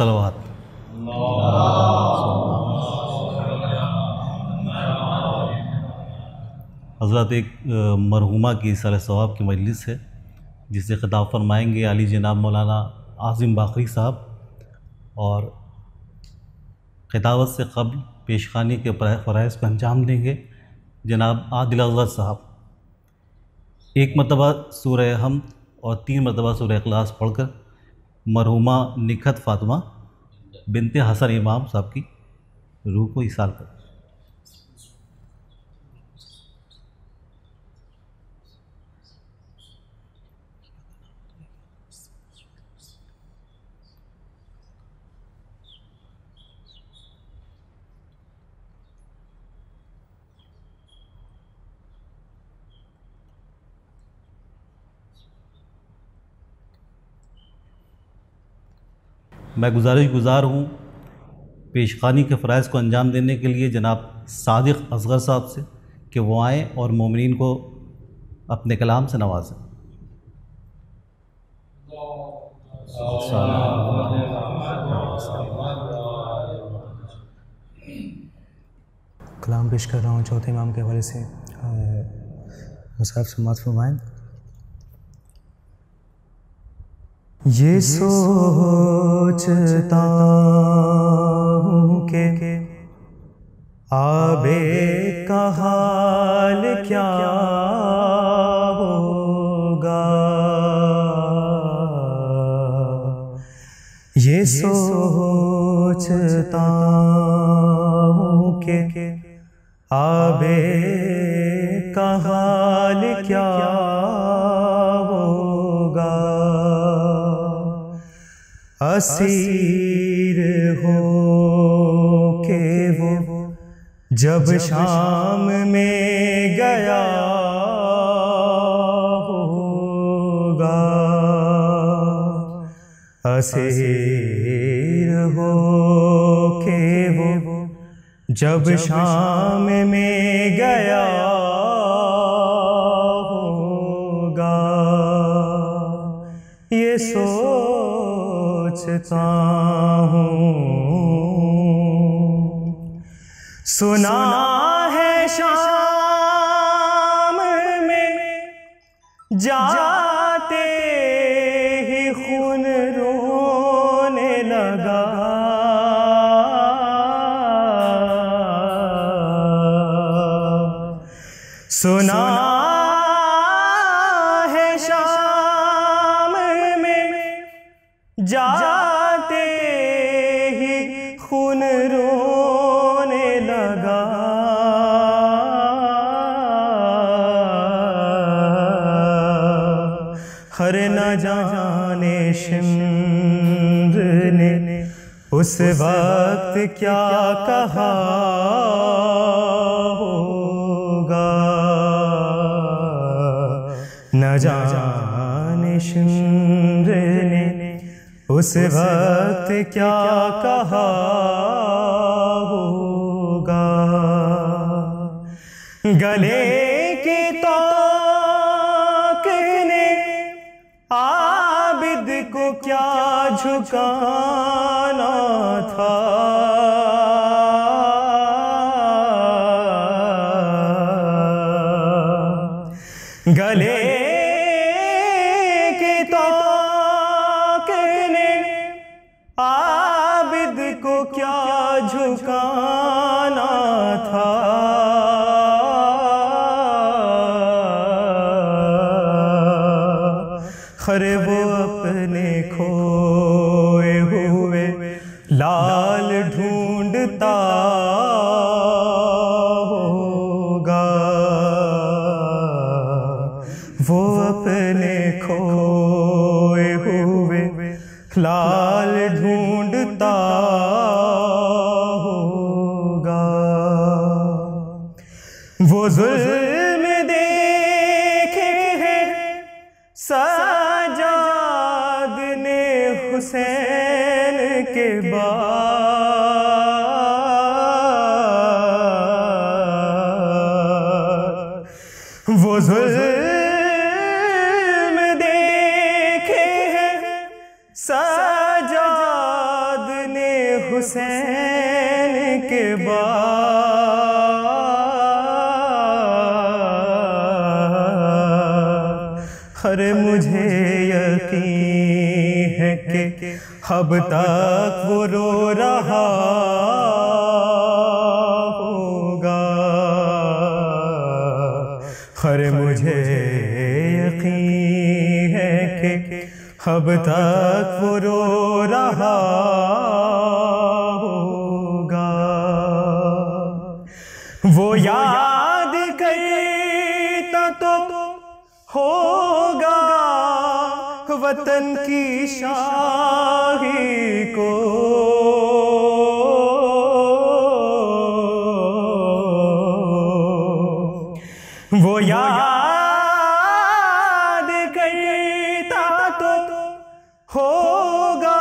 सलवात हज़रत एक मरहुमा की सर सवाब की मजलिस है जिसे ख़िताब फरमाएँगे अली जनाब मौलाना आज़िम बाखरी साहब और खिताबत से कबल पेश खानी के फ़रज़ को अंजाम देंगे जनाब आदिल अजहर साहब एक मरतबा सूर हम और तीन मरतबा सूर अखलास पढ़कर मरहुमा निखत फातिमा बिनते हसन इमाम साहब की रूह को इसार कर मैं गुजारिश गुजार हूँ खानी के फ़रज़ को अंजाम देने के लिए जनाब सदक असगर साहब से कि वो आएँ और ममिन को अपने कलाम से नवाजें कलाम पेश कर रहा हूँ चौथे इमाम के हवाले से मुसाफ समात फरमाएँ ये सोचता हूँ के आबे का हाल क्या होगा ये सोचता हूँ के आबे का हाल क्या असीर हो के वो जब, शाम में गया होगा असीर हो के वो जब शाम में गया होगा ये सो सोचता हूँ सुना है शाम में जाते ही खून रोने लगा सुना उस वक्त क्या कहा होगा न जाने शिमरे ने उस वक्त क्या कहा होगा गले के तो आबिद को क्या झुका गले की तो आबिद को क्या झुकाना था खरे वो अपने खोए हुए 듣다 अब तक वो रो रहा होगा हर मुझे यकीन है कि अब तक वो रो रहा होगा वो याद करता तो हो वतन की शाही को वो याद करता तो होगा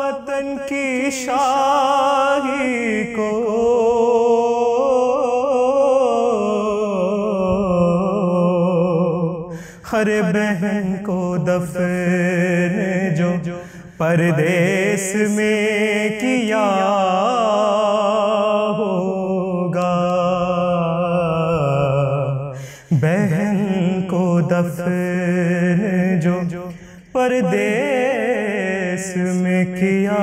वतन की शाही को हर बहन दफन जो परदेस में किया होगा बहन को दफन जो परदेस में किया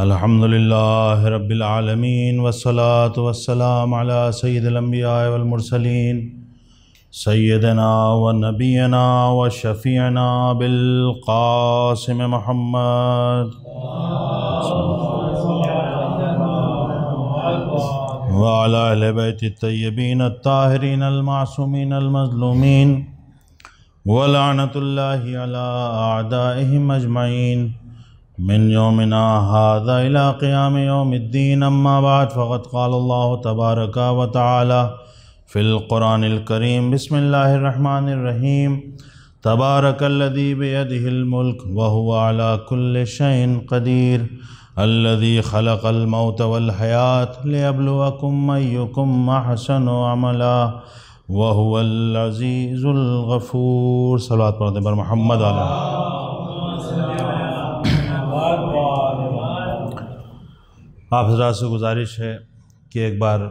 अल्हम्दुलिल्लाह रब्बिल आलमीन वस्सलात वस्सलाम अला सय्यिदिल अंबिया वल मुरसलीन सैदना व नबीना व शफ़ीना बिल कासिम मोहम्मद वाला बैत तय्यबीन ताहरीन अलमासूमीन अलमजलूमीन वलानतुल्लाहि अला आदाइहिम من يومنا هذا إلى قيام يوم الدين أما بعد فقد قال الله تبارك وتعالى في القرآن الكريم بسم الله الرحمن الرحيم تبارك الذي بيده الملك وهو على كل شيء قدير الذي خلق الموت والحياة ليبلوكم أيكم أحسن عملا وهو العزيز الغفور صلوات صلاة محمد عليه आप हजरात से गुजारिश है कि एक बार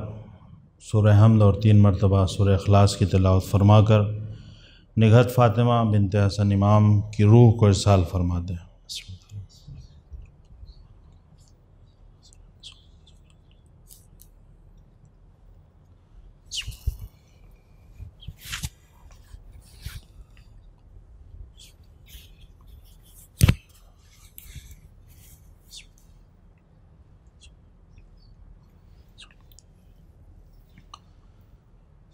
सुर हमद और तीन मरतबा सुर अखलास की तलावत फरमा कर निघत फ़ातिमा बिनत हसन इमाम की रूह को इरसाल फरमा दें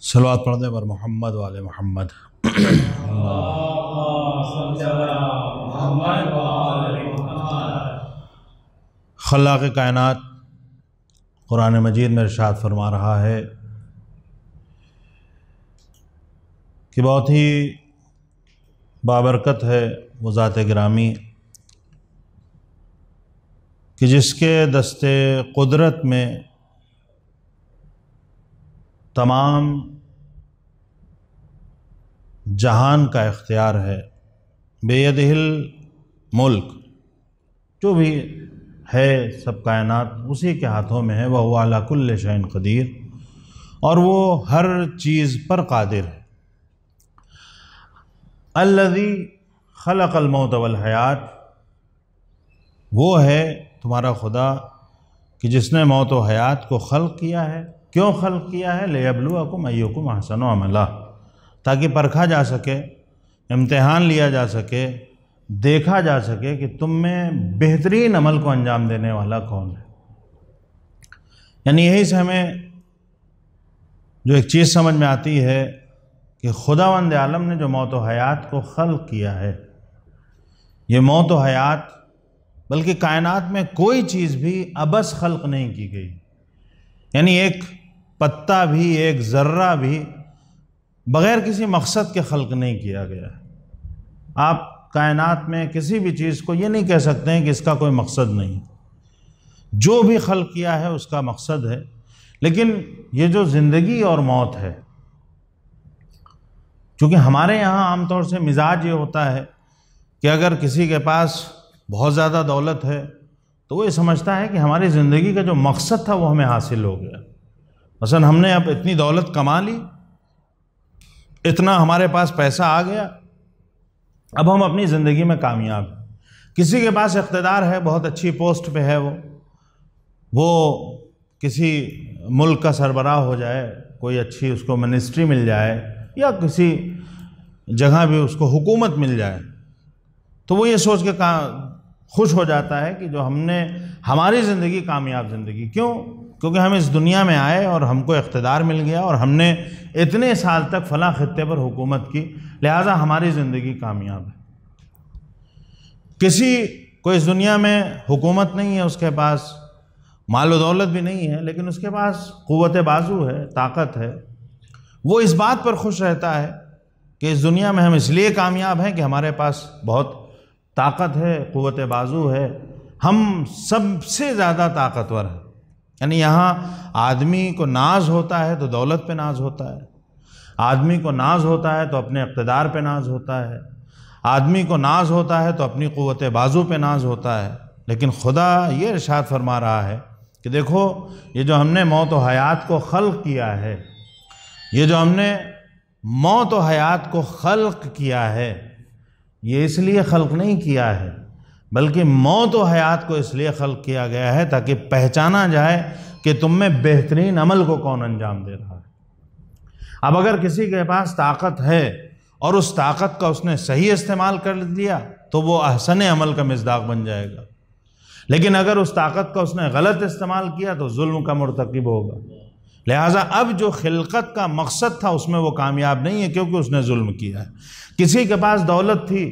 सलवाद पढ़ पर मोहम्मद वाले मोहम्मद के कायनत क़ुरान मजीद में इर्शाद फरमा रहा है कि बहुत ही बाबरकत है वो ज़ात ग्रामी कि जिसके दस्ते कुदरत में तमाम जहान का इख्तियार है बेयदहिल मुल्क जो भी है सब कायनात उसी के हाथों में है वह वालाकुल्ल शन कदीर और वो हर चीज़ पर कादिर है अल्लदी मोतवल हयात वो है तुम्हारा खुदा कि जिसने मौत व हयात को खल किया है क्यों खल किया है ले अबलुआ को मैयो को अमला ताकि परखा जा सके इम्तहान लिया जा सके देखा जा सके कि तुम में बेहतरीन अमल को अंजाम देने वाला कौन है यानी यही से हमें जो एक चीज़ समझ में आती है कि वंद आलम ने जो मौत हयात को खल किया है ये मौत हयात बल्कि कायनात में कोई चीज़ भी अबस खल्क नहीं की गई यानी एक पत्ता भी एक ज़र्रा भी बग़ैर किसी मकसद के खल्क नहीं किया गया आप कायनात में किसी भी चीज़ को ये नहीं कह सकते हैं कि इसका कोई मकसद नहीं जो भी खल किया है उसका मकसद है लेकिन ये जो ज़िंदगी और मौत है क्योंकि हमारे यहाँ आम तौर से मिजाज ये होता है कि अगर किसी के पास बहुत ज़्यादा दौलत है तो वो ये समझता है कि हमारी ज़िंदगी का जो मकसद था वो हमें हासिल हो गया मसलन हमने अब इतनी दौलत कमा ली इतना हमारे पास पैसा आ गया अब हम अपनी ज़िंदगी में कामयाब किसी के पास इकतदार है बहुत अच्छी पोस्ट पे है वो वो किसी मुल्क का सरबराह हो जाए कोई अच्छी उसको मिनिस्ट्री मिल जाए या किसी जगह भी उसको हुकूमत मिल जाए तो वो ये सोच के का खुश हो जाता है कि जो हमने हमारी ज़िंदगी कामयाब ज़िंदगी क्यों क्योंकि हम इस दुनिया में आए और हमको इकतदार मिल गया और हमने इतने साल तक फला ख़त्े पर हुकूमत की लिहाजा हमारी ज़िंदगी कामयाब है किसी को इस दुनिया में हुकूमत नहीं है उसके पास माल दौलत भी नहीं है लेकिन उसके पास क़वत बाजू है ताकत है वो इस बात पर खुश रहता है कि इस दुनिया में हम इसलिए कामयाब हैं कि हमारे पास बहुत ताकत है क़वत बाजू है हम सबसे ज़्यादा ताकतवर हैं यानी यहाँ आदमी को नाज होता है तो दौलत पे नाज होता है आदमी को नाज होता है तो अपने अकतदार पे नाज होता है आदमी को नाज होता है तो अपनी क़वत बाजू पे नाज होता है लेकिन खुदा ये इरशाद फरमा रहा है कि देखो ये जो हमने मौत व हयात को खल किया है ये जो हमने मौत व हयात को ख़ल किया है ये इसलिए ख़ल नहीं किया है बल्कि मौत व हयात को इसलिए खल किया गया है ताकि पहचाना जाए कि तुम में बेहतरीन अमल को कौन अंजाम दे रहा है अब अगर किसी के पास ताकत है और उस ताकत का उसने सही इस्तेमाल कर लिया तो वो अहसन अमल का मजदाक बन जाएगा लेकिन अगर उस ताकत का उसने गलत इस्तेमाल किया तो जुल्म का मरतकब होगा लिहाजा अब जो खिलकत का मकसद था उसमें वो कामयाब नहीं है क्योंकि उसने जुल्म किया है किसी के पास दौलत थी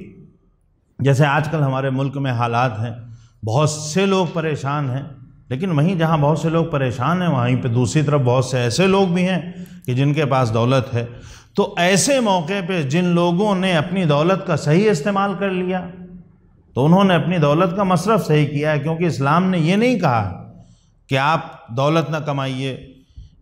जैसे आजकल हमारे मुल्क में हालात हैं बहुत से लोग परेशान हैं लेकिन वहीं जहाँ बहुत से लोग परेशान हैं वहीं पे दूसरी तरफ बहुत से ऐसे लोग भी हैं कि जिनके पास दौलत है तो ऐसे मौके पे जिन लोगों ने अपनी दौलत का सही इस्तेमाल कर लिया तो उन्होंने अपनी दौलत का मसरफ सही किया है क्योंकि इस्लाम ने ये नहीं कहा कि आप दौलत ना कमाइए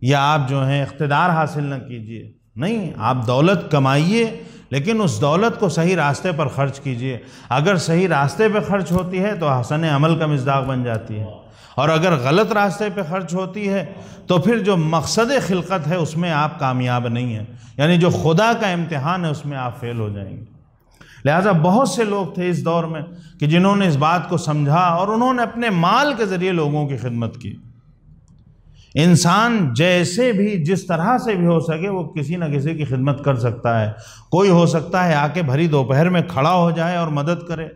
या आप जो हैं इकतदार हासिल न कीजिए नहीं आप दौलत कमाइए लेकिन उस दौलत को सही रास्ते पर ख़र्च कीजिए अगर सही रास्ते पर ख़र्च होती है तो हसन अमल का मजदाक बन जाती है और अगर गलत रास्ते पर ख़र्च होती है तो फिर जो मकसद खिलकत है उसमें आप कामयाब नहीं हैं यानी जो खुदा का इम्तहान है उसमें आप फेल हो जाएंगे लिहाजा बहुत से लोग थे इस दौर में कि जिन्होंने इस बात को समझा और उन्होंने अपने माल के ज़रिए लोगों की खिदमत की इंसान जैसे भी जिस तरह से भी हो सके वो किसी न किसी की खिदमत कर सकता है कोई हो सकता है आके भरी दोपहर में खड़ा हो जाए और मदद करे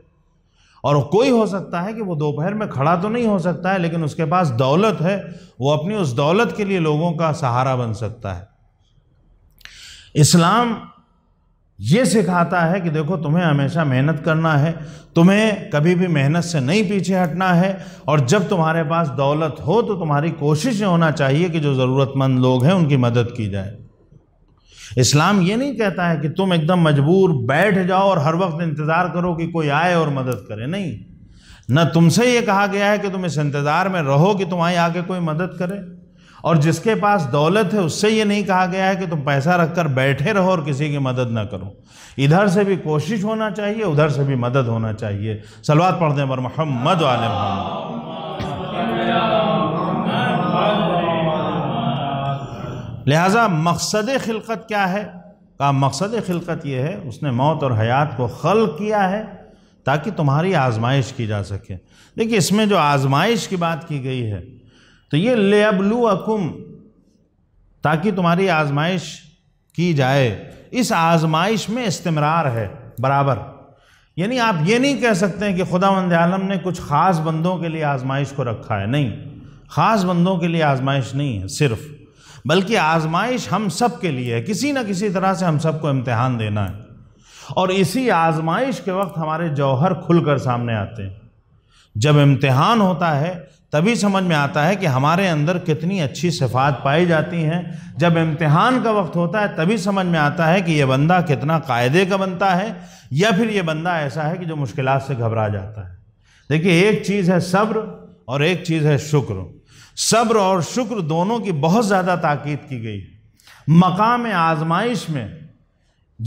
और कोई हो सकता है कि वो दोपहर में खड़ा तो नहीं हो सकता है लेकिन उसके पास दौलत है वो अपनी उस दौलत के लिए लोगों का सहारा बन सकता है इस्लाम ये सिखाता है कि देखो तुम्हें हमेशा मेहनत करना है तुम्हें कभी भी मेहनत से नहीं पीछे हटना है और जब तुम्हारे पास दौलत हो तो तुम्हारी कोशिश होना चाहिए कि जो ज़रूरतमंद लोग हैं उनकी मदद की जाए इस्लाम ये नहीं कहता है कि तुम एकदम मजबूर बैठ जाओ और हर वक्त इंतज़ार करो कि कोई आए और मदद करे नहीं न तुमसे ये कहा गया है कि तुम इस इंतज़ार में रहो कि तुम्हारी आगे कोई मदद करे और जिसके पास दौलत है उससे ये नहीं कहा गया है कि तुम पैसा रखकर बैठे रहो और किसी की मदद ना करो इधर से भी कोशिश होना चाहिए उधर से भी मदद होना चाहिए सलवात पढ़ते हैं पर मोहम्मद वाल लिहाजा मकसद खिलकत क्या है का मकसद खिलकत ये है उसने मौत और हयात को खल किया है ताकि तुम्हारी आजमाइश की जा सके देखिए इसमें जो आजमाइश की बात की गई है तो ये ले अबलू अकुम ताकि तुम्हारी आजमाइश की जाए इस आजमाइश में इस्तेमरार है बराबर यानी आप ये नहीं कह सकते कि खुदा वंद आलम ने कुछ ख़ास बंदों के लिए आजमाइश को रखा है नहीं ख़ास बंदों के लिए आजमाइश नहीं है सिर्फ बल्कि आजमाइश हम सब के लिए है किसी न किसी तरह से हम सबको इम्तहान देना है और इसी आजमाइश के वक्त हमारे जौहर खुल कर सामने आते हैं जब इम्तहान होता है तभी समझ में आता है कि हमारे अंदर कितनी अच्छी सिफात पाई जाती हैं जब इम्तहान का वक्त होता है तभी समझ में आता है कि यह बंदा कितना कायदे का बनता है या फिर यह बंदा ऐसा है कि जो मुश्किल से घबरा जाता है देखिए एक चीज़ है सब्र और एक चीज़ है शुक्र सब्र और शुक्र दोनों की बहुत ज़्यादा ताकीद की गई मकाम आजमाइश में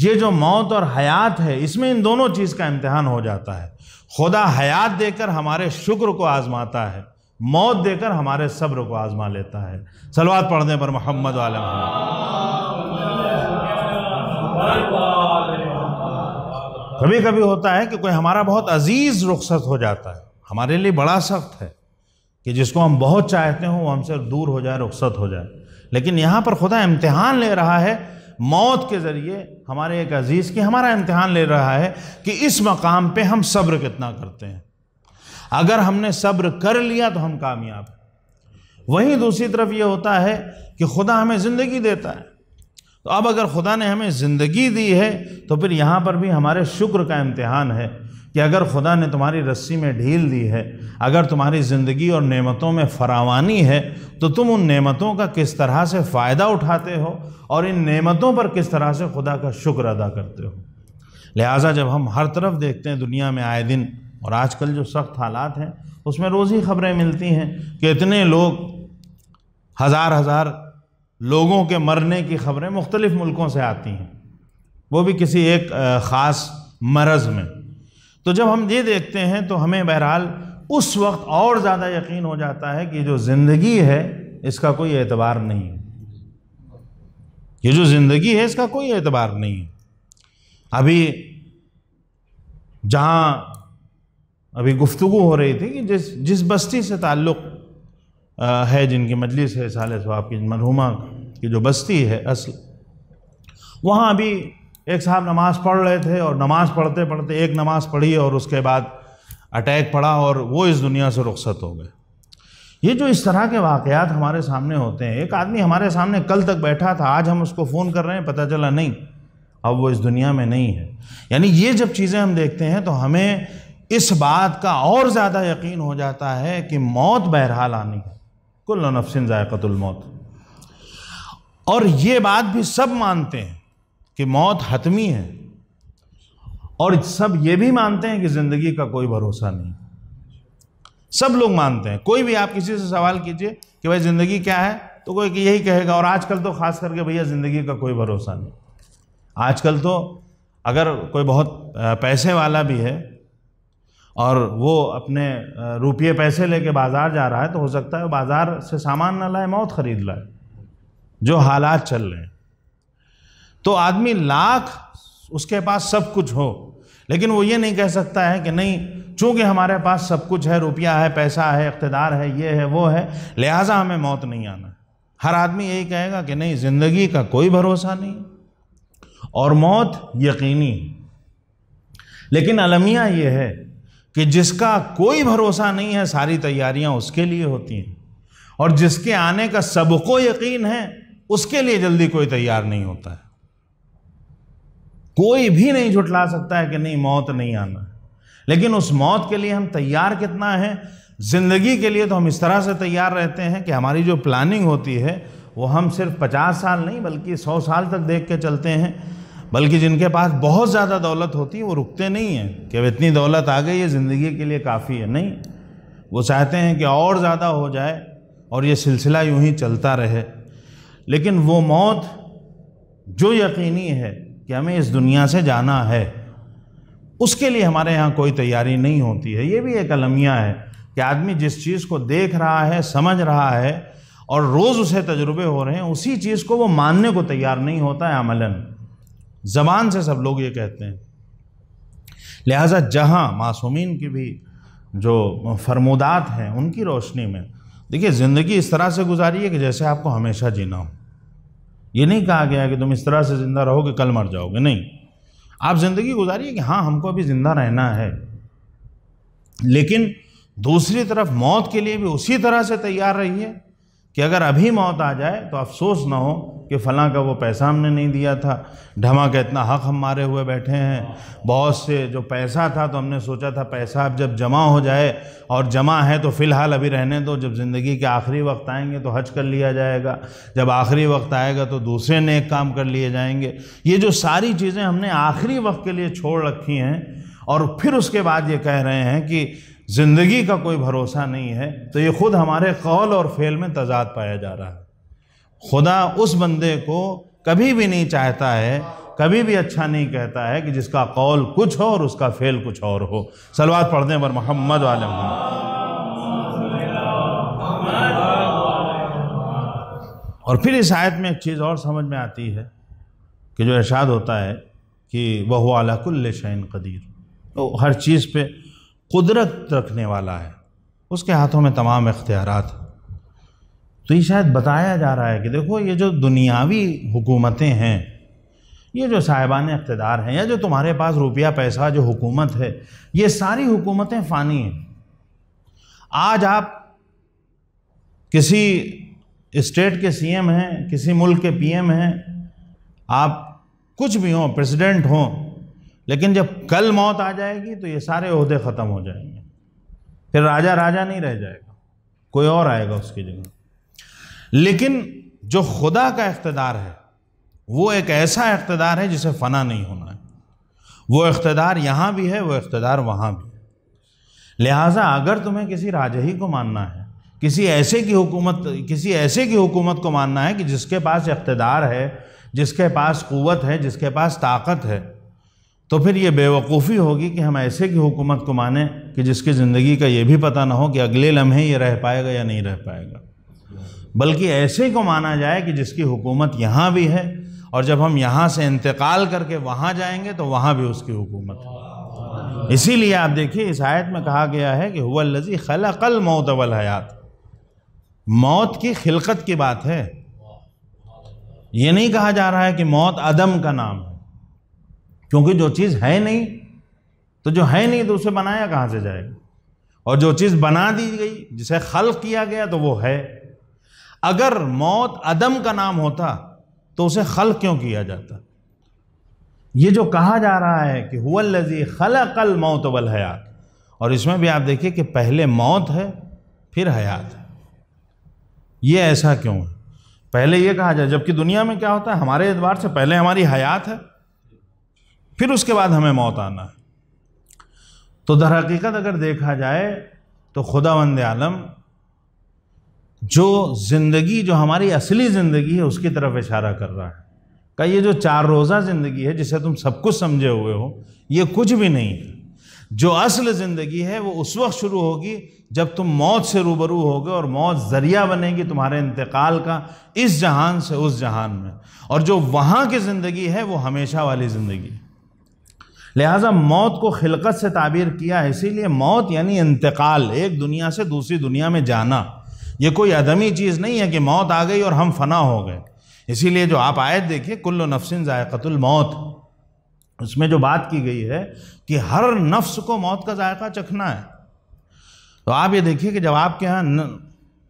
ये जो मौत और हयात है इसमें इन दोनों चीज़ का इम्तहान हो जाता है खुदा हयात देकर हमारे शुक्र को आजमाता है मौत देकर हमारे सब्र को आजमा लेता है सलवाद पढ़ने पर मोहम्मद आलम कभी कभी होता है कि कोई हमारा बहुत अजीज़ रुखसत हो जाता है हमारे लिए बड़ा सख्त है कि जिसको हम बहुत चाहते हो वो हमसे दूर हो जाए रुखसत हो जाए लेकिन यहाँ पर खुदा इम्तहान ले रहा है मौत के ज़रिए हमारे एक अज़ीज़ की हमारा इम्तहान ले रहा है कि इस मकाम पे हम सब्र कितना करते हैं अगर हमने सब्र कर लिया तो हम कामयाब हैं वहीं दूसरी तरफ ये होता है कि खुदा हमें ज़िंदगी देता है तो अब अगर खुदा ने हमें ज़िंदगी दी है तो फिर यहाँ पर भी हमारे शुक्र का इम्तहान है कि अगर खुदा ने तुम्हारी रस्सी में ढील दी है अगर तुम्हारी ज़िंदगी और नेमतों में फरावानी है तो तुम उन नेमतों का किस तरह से फ़ायदा उठाते हो और इन नेमतों पर किस तरह से खुदा का शुक्र अदा करते हो लिहाजा जब हम हर तरफ देखते हैं दुनिया में आए दिन और आजकल जो सख्त हालात हैं उसमें रोज़ ही खबरें मिलती हैं कि इतने लोग हज़ार हज़ार लोगों के मरने की खबरें मुख्तलिफ़ मुल्कों से आती हैं वो भी किसी एक ख़ास मरज़ में तो जब हम ये देखते हैं तो हमें बहरहाल उस वक्त और ज़्यादा यकीन हो जाता है कि जो ज़िंदगी है इसका कोई एतबार नहीं है ये जो ज़िंदगी है इसका कोई एतबार नहीं है अभी जहाँ अभी गुफ्तु हो रही थी कि जिस जिस बस्ती से ताल्लुक़ है जिनकी मजलिस है साल स्वाब की मरहुमा की जो बस्ती है असल वहाँ अभी एक साहब नमाज़ पढ़ रहे थे और नमाज़ पढ़ते पढ़ते एक नमाज़ पढ़ी और उसके बाद अटैक पड़ा और वो इस दुनिया से रुखसत हो गए ये जो इस तरह के वाक़ात हमारे सामने होते हैं एक आदमी हमारे सामने कल तक बैठा था आज हम उसको फ़ोन कर रहे हैं पता चला नहीं अब वो इस दुनिया में नहीं है यानी ये जब चीज़ें हम देखते हैं तो हमें इस बात का और ज़्यादा यकीन हो जाता है कि मौत बहरहाल आनी है कुल नफसिन ज़ायक़तुलमौत और ये बात भी सब मानते हैं कि मौत हतमी है और सब ये भी मानते हैं कि ज़िंदगी का कोई भरोसा नहीं सब लोग मानते हैं कोई भी आप किसी से सवाल कीजिए कि भाई ज़िंदगी क्या है तो कोई यही कहेगा और आजकल तो ख़ास करके भैया ज़िंदगी का कोई भरोसा नहीं आजकल तो अगर कोई बहुत पैसे वाला भी है और वो अपने रुपये पैसे लेके बाज़ार जा रहा है तो हो सकता है बाज़ार से सामान ना लाए मौत ख़रीद लाए जो हालात चल रहे हैं तो आदमी लाख उसके पास सब कुछ हो लेकिन वो ये नहीं कह सकता है कि नहीं चूँकि हमारे पास सब कुछ है रुपया है पैसा है इकतदार है ये है वो है लिहाजा हमें मौत नहीं आना हर आदमी यही कहेगा कि नहीं ज़िंदगी का कोई भरोसा नहीं और मौत यकीनी लेकिन अलमिया ये है कि जिसका कोई भरोसा नहीं है सारी तैयारियां उसके लिए होती हैं और जिसके आने का सबको यकीन है उसके लिए जल्दी कोई तैयार नहीं होता है कोई भी नहीं झुटला सकता है कि नहीं मौत नहीं आना लेकिन उस मौत के लिए हम तैयार कितना है ज़िंदगी के लिए तो हम इस तरह से तैयार रहते हैं कि हमारी जो प्लानिंग होती है वो हम सिर्फ पचास साल नहीं बल्कि सौ साल तक देख के चलते हैं बल्कि जिनके पास बहुत ज़्यादा दौलत होती है वो रुकते नहीं हैं कि अब इतनी दौलत आ गई ये ज़िंदगी के लिए काफ़ी है नहीं वो चाहते हैं कि और ज़्यादा हो जाए और ये सिलसिला यूं ही चलता रहे लेकिन वो मौत जो यकीनी है कि हमें इस दुनिया से जाना है उसके लिए हमारे यहाँ कोई तैयारी नहीं होती है ये भी एक अलमिया है कि आदमी जिस चीज़ को देख रहा है समझ रहा है और रोज़ उसे तजुर्बे हो रहे हैं उसी चीज़ को वो मानने को तैयार नहीं होता है अमलन ज़बान से सब लोग ये कहते हैं लिहाजा जहाँ मासूमिन की भी जो फरमोदात हैं उनकी रोशनी में देखिए ज़िंदगी इस तरह से गुजारी है कि जैसे आपको हमेशा जीना हो ये नहीं कहा गया कि तुम इस तरह से ज़िंदा रहोगे कल मर जाओगे नहीं आप ज़िंदगी गुजारिए कि हाँ हमको अभी ज़िंदा रहना है लेकिन दूसरी तरफ मौत के लिए भी उसी तरह से तैयार रहिए कि अगर अभी मौत आ जाए तो अफसोस ना हो कि फ़लाँ का वो पैसा हमने नहीं दिया था ढमा का इतना हक हम मारे हुए बैठे हैं बहुत से जो पैसा था तो हमने सोचा था पैसा अब जब जमा हो जाए और जमा है तो फ़िलहाल अभी रहने दो जब ज़िंदगी के आखिरी वक्त आएंगे तो हज कर लिया जाएगा जब आखिरी वक्त आएगा तो दूसरे नेक काम कर लिए जाएंगे ये जो सारी चीज़ें हमने आखिरी वक्त के लिए छोड़ रखी हैं और फिर उसके बाद ये कह रहे हैं कि ज़िंदगी का कोई भरोसा नहीं है तो ये ख़ुद हमारे कौल और फेल में तजाद पाया जा रहा है खुदा उस बंदे को कभी भी नहीं चाहता है कभी भी अच्छा नहीं कहता है कि जिसका कौल कुछ हो और उसका फेल कुछ और हो सलवात पढ़ने पर मोहम्मद वाले और फिर इस आयत में एक चीज़ और समझ में आती है कि जो इर्शाद होता है कि वह अलाकुल्ल शैन कदीर तो हर चीज़ पे कुदरत रखने वाला है उसके हाथों में तमाम इख्तियार तो ये शायद बताया जा रहा है कि देखो ये जो दुनियावी हुकूमतें हैं ये जो साहिबान इकतदार हैं या जो तुम्हारे पास रुपया पैसा जो हुकूमत है ये सारी हुकूमतें फ़ानी हैं आज आप किसी स्टेट के सीएम हैं किसी मुल्क के पीएम हैं आप कुछ भी हों प्रेसिडेंट हों लेकिन जब कल मौत आ जाएगी तो ये सारे अहदे ख़त्म हो जाएंगे फिर राजा राजा नहीं रह जाएगा कोई और आएगा उसकी जगह लेकिन जो खुदा का इकतदार है वो एक ऐसा इकतदार है जिसे फना नहीं होना है वो इकतदार यहाँ भी है वो इकतदार वहाँ भी है लिहाजा अगर तुम्हें किसी राजही को मानना है किसी ऐसे की हुकूमत किसी ऐसे की हुकूमत को मानना है कि जिसके पास इकतदार है जिसके पास क़वत है जिसके पास ताकत है तो फिर ये बेवकूफ़ी होगी कि हम ऐसे की हुकूमत को माने कि जिसकी ज़िंदगी का ये भी पता ना हो कि अगले लम्हे ये रह पाएगा या नहीं रह पाएगा बल्कि ऐसे को माना जाए कि जिसकी हुकूमत यहाँ भी है और जब हम यहाँ से इंतकाल करके वहाँ जाएंगे तो वहाँ भी उसकी हुकूमत है इसीलिए आप देखिए इस आयत में कहा गया है कि हुआ लजी खल अकल मौत अवल हयात मौत की खिलकत की बात है ये नहीं कहा जा रहा है कि मौत अदम का नाम है क्योंकि जो चीज़ है नहीं तो जो है नहीं तो उसे बनाया कहाँ से जाएगा और जो चीज़ बना दी गई जिसे खल किया गया तो वो है अगर मौत अदम का नाम होता तो उसे खल क्यों किया जाता ये जो कहा जा रहा है कि खल खलकल मौत वल हयात और इसमें भी आप देखिए कि पहले मौत है फिर हयात है ये ऐसा क्यों है पहले ये कहा जाए जबकि दुनिया में क्या होता है हमारे एतबार से पहले हमारी हयात है फिर उसके बाद हमें मौत आना है तो दर हकीकत अगर देखा जाए तो खुदा वंद आलम जो ज़िंदगी जो हमारी असली ज़िंदगी है उसकी तरफ इशारा कर रहा है का ये जो चार रोज़ा ज़िंदगी है जिसे तुम सब कुछ समझे हुए हो ये कुछ भी नहीं है जो असल ज़िंदगी है वो उस वक्त शुरू होगी जब तुम मौत से रूबरू होगे और मौत ज़रिया बनेगी तुम्हारे इंतकाल का इस जहान से उस जहान में और जो वहाँ की ज़िंदगी है वो हमेशा वाली ज़िंदगी लिहाजा मौत को खिलकत से ताबीर किया है इसीलिए मौत यानी इंतकाल एक दुनिया से दूसरी दुनिया में जाना ये कोई अदमी चीज़ नहीं है कि मौत आ गई और हम फना हो गए इसीलिए जो आप आयत देखिए कुल्ल नफसिन ज़ायक़तुल मौत उसमें जो बात की गई है कि हर नफ्स को मौत का जायका चखना है तो आप ये देखिए कि जब आपके यहाँ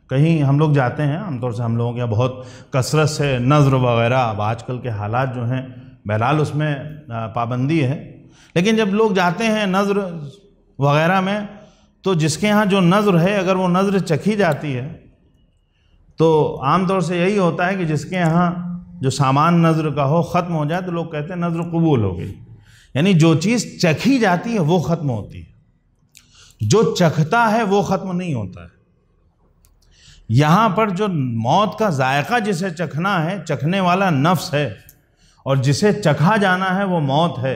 कहीं हम लोग जाते हैं आमतौर से हम लोगों के यहाँ बहुत कसरत से नज़र वगैरह अब आजकल के हालात जो हैं बहरहाल उसमें पाबंदी है लेकिन जब लोग जाते हैं नज़र वगैरह में तो जिसके यहाँ जो नज़र है अगर वो नज़र चखी जाती है तो आमतौर से यही होता है कि जिसके यहाँ जो सामान नज़र का हो ख़त्म हो जाए तो लोग कहते हैं नज़र कबूल हो गई यानी जो चीज़ चखी जाती है वो ख़त्म होती है जो चखता है वो ख़त्म नहीं होता है यहाँ पर जो मौत का जायका जिसे चखना है चखने वाला नफ्स है और जिसे चखा जाना है वो मौत है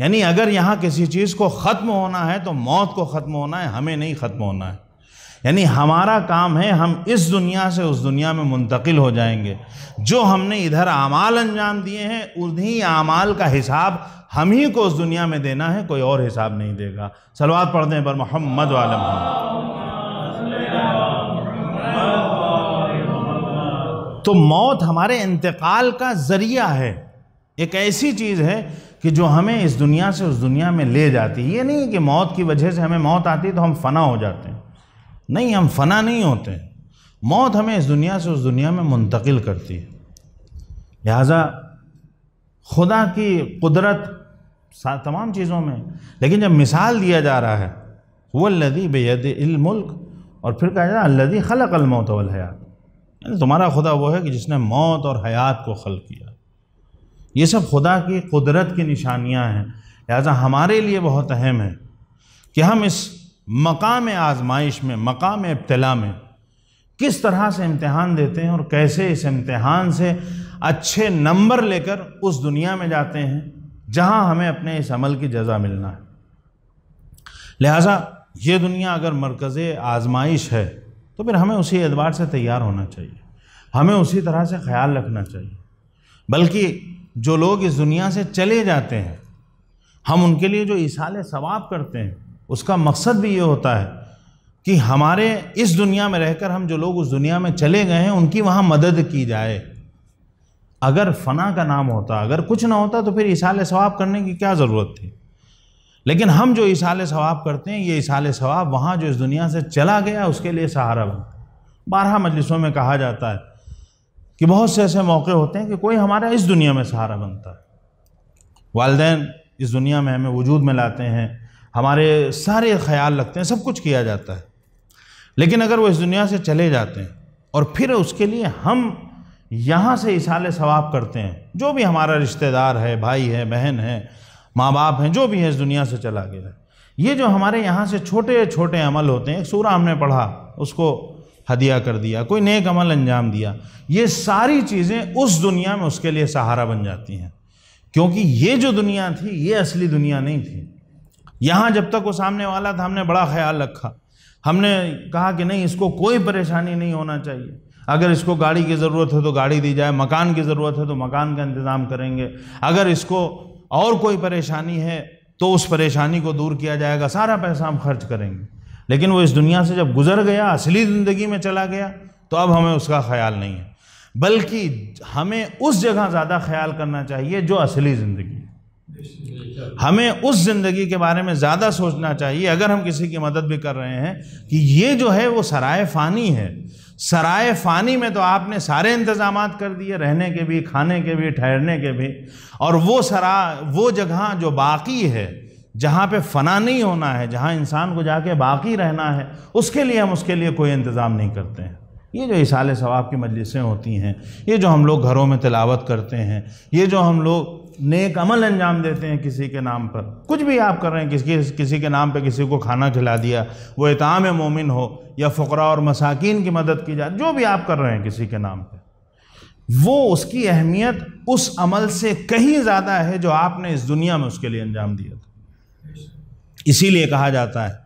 यानी अगर यहाँ किसी चीज़ को ख़त्म होना है तो मौत को ख़त्म होना है हमें नहीं ख़त्म होना है यानी हमारा काम है हम इस दुनिया से उस दुनिया में मुंतकिल हो जाएंगे जो हमने इधर आमाल अंजाम दिए हैं उन्हीं आमाल का हिसाब हम ही को उस दुनिया में देना है कोई और हिसाब नहीं देगा सलवाद पढ़ते हैं पर मोहम्मद वालम तो मौत हमारे इंतकाल का ज़रिया है एक ऐसी चीज़ है कि जो हमें इस दुनिया से उस दुनिया में ले जाती है ये नहीं कि मौत की वजह से हमें मौत आती है तो हम फना हो जाते हैं नहीं हम फना नहीं होते मौत हमें इस दुनिया से उस दुनिया में मुंतकिल करती है लिहाजा खुदा की कुदरत तमाम चीज़ों में लेकिन जब मिसाल दिया जा रहा है हुल्लदी बेद मुल्क और फिर कहा जा रहा है अल्लदी खलक अलमौत हयात यानी तुम्हारा खुदा वो है कि जिसने मौत और हयात को खल किया ये सब खुदा की कुदरत की निशानियाँ हैं लिहाजा हमारे लिए बहुत अहम है कि हम इस मकाम आजमाइश में मकाम इब्तला में किस तरह से इम्तहान देते हैं और कैसे इस इम्तहान से अच्छे नंबर लेकर उस दुनिया में जाते हैं जहां हमें अपने इस अमल की जजा मिलना है लिहाजा ये दुनिया अगर मरकज़ आजमाइश है तो फिर हमें उसी एतबार से तैयार होना चाहिए हमें उसी तरह से ख्याल रखना चाहिए बल्कि जो लोग इस दुनिया से चले जाते हैं हम उनके लिए जो इसाले सवाब करते हैं उसका मकसद भी ये होता है कि हमारे इस दुनिया में रहकर हम जो लोग उस दुनिया में चले गए हैं उनकी वहाँ मदद की जाए अगर फना का नाम होता अगर कुछ ना होता तो फिर इसाल सवाब करने की क्या ज़रूरत थी लेकिन हम जो इसाल सवाब करते हैं ये इसाल सवाब वहाँ जो इस दुनिया से चला गया उसके लिए सहारा बनता बारह मजलिसों में कहा जाता है कि बहुत से ऐसे मौके होते हैं कि कोई हमारा इस दुनिया में सहारा बनता है वालदेन इस दुनिया में हमें वजूद में लाते हैं हमारे सारे ख्याल लगते हैं सब कुछ किया जाता है लेकिन अगर वो इस दुनिया से चले जाते हैं और फिर उसके लिए हम यहाँ से इसाले सवाब करते हैं जो भी हमारा रिश्तेदार है भाई है बहन है माँ बाप हैं जो भी है इस दुनिया से चला गया है ये जो हमारे यहाँ से छोटे छोटे अमल होते हैं एक सूरा हमने पढ़ा उसको हदिया कर दिया कोई नेक अमल अंजाम दिया ये सारी चीज़ें उस दुनिया में उसके लिए सहारा बन जाती हैं क्योंकि ये जो दुनिया थी ये असली दुनिया नहीं थी यहाँ जब तक वो सामने वाला था हमने बड़ा ख्याल रखा हमने कहा कि नहीं इसको कोई परेशानी नहीं होना चाहिए अगर इसको गाड़ी की ज़रूरत है तो गाड़ी दी जाए मकान की ज़रूरत है तो मकान का इंतज़ाम करेंगे अगर इसको और कोई परेशानी है तो उस परेशानी को दूर किया जाएगा सारा पैसा हम खर्च करेंगे लेकिन वो इस दुनिया से जब गुजर गया असली ज़िंदगी में चला गया तो अब हमें उसका ख्याल नहीं है बल्कि हमें उस जगह ज़्यादा ख्याल करना चाहिए जो असली ज़िंदगी हमें उस ज़िंदगी के बारे में ज़्यादा सोचना चाहिए अगर हम किसी की मदद भी कर रहे हैं कि ये जो है वो सराय फ़ानी है सराय फ़ानी में तो आपने सारे इंतज़ाम कर दिए रहने के भी खाने के भी ठहरने के भी और वो सरा वो जगह जो बाकी है जहाँ पे फना नहीं होना है जहाँ इंसान को जाके बाकी रहना है उसके लिए हम उसके लिए कोई इंतज़ाम नहीं करते हैं ये जो इसाल सवाब की मजलिसें होती हैं ये जो हम लोग घरों में तिलावत करते हैं ये जो हम लोग नेक अमल अंजाम देते हैं किसी के नाम पर कुछ भी आप कर रहे हैं किसी किसी के नाम पर किसी को खाना खिला दिया वो इताम मोमिन हो या फ़करा और मसाकिन की मदद की जाए जो भी आप कर रहे हैं किसी के नाम पर वो उसकी अहमियत उस अमल से कहीं ज़्यादा है जो आपने इस दुनिया में उसके लिए अंजाम दिया था इसीलिए कहा जाता है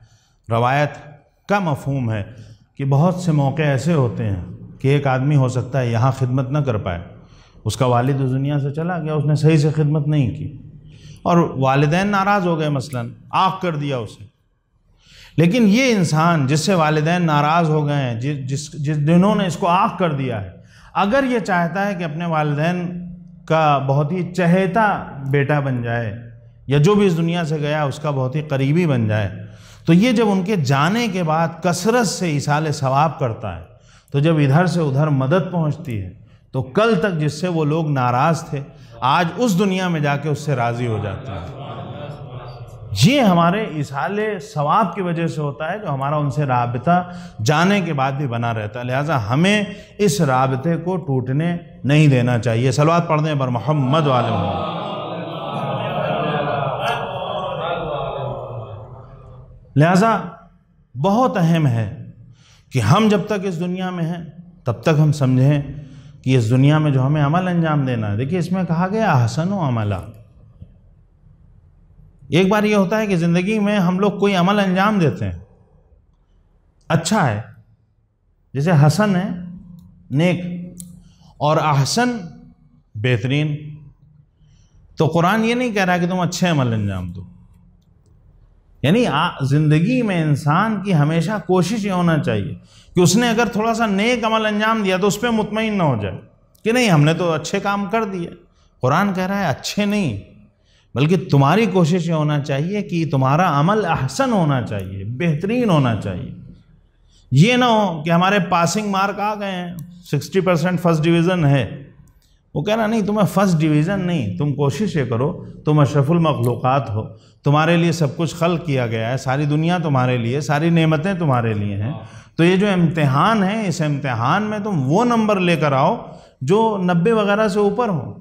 रवायत का मफहम है कि बहुत से मौके ऐसे होते हैं कि एक आदमी हो सकता है यहाँ खिदमत ना कर पाए उसका वालिद उस दुनिया से चला गया उसने सही से खिदमत नहीं की और वालदे नाराज़ हो गए मसलन आग कर दिया उसे लेकिन ये इंसान जिससे वालदान नाराज़ हो गए हैं जिस जिस जिस जिन्होंने इसको आग कर दिया है अगर ये चाहता है कि अपने वालदेन का बहुत ही चहेता बेटा बन जाए या जो भी इस दुनिया से गया उसका बहुत ही करीबी बन जाए तो ये जब उनके जाने के बाद कसरत से इसाले सवाब करता है तो जब इधर से उधर मदद पहुंचती है तो कल तक जिससे वो लोग नाराज़ थे आज उस दुनिया में जाके उससे राज़ी हो जाते हैं ये हमारे इसाले सवाब की वजह से होता है जो हमारा उनसे रबता जाने के बाद भी बना रहता है लिहाजा हमें इस रबते को टूटने नहीं देना चाहिए सलवात पढ़ने पर मोहम्मद वाले मोहम्मद लिहाजा बहुत अहम है कि हम जब तक इस दुनिया में हैं तब तक हम समझें कि इस दुनिया में जो हमें अमल अंजाम देना है देखिए इसमें कहा गया हसन अमला एक बार ये होता है कि ज़िंदगी में हम लोग कोई अमल अंजाम देते हैं अच्छा है जैसे हसन है नेक और अहसन बेहतरीन तो कुरान ये नहीं कह रहा कि तुम अच्छे अमल अंजाम दो यानी ज़िंदगी में इंसान की हमेशा कोशिश ये होना चाहिए कि उसने अगर थोड़ा सा नेक अमल अंजाम दिया तो उस पर मुतमिन ना हो जाए कि नहीं हमने तो अच्छे काम कर दिए कुरान कह रहा है अच्छे नहीं बल्कि तुम्हारी कोशिश ये होना चाहिए कि तुम्हारा अमल अहसन होना चाहिए बेहतरीन होना चाहिए ये ना हो कि हमारे पासिंग मार्क आ गए हैं सिक्सटी परसेंट फर्स्ट डिवीज़न है वो कह रहा नहीं तुम्हें फर्स्ट डिवीज़न नहीं तुम कोशिश ये करो तुम अशरफुल मखलूक़ात हो तुम्हारे लिए सब कुछ खल किया गया है सारी दुनिया तुम्हारे लिए सारी नेमतें तुम्हारे लिए हैं तो ये जो इम्तहान है इस इम्तहान में तुम वो नंबर लेकर आओ जो नब्बे वगैरह से ऊपर हो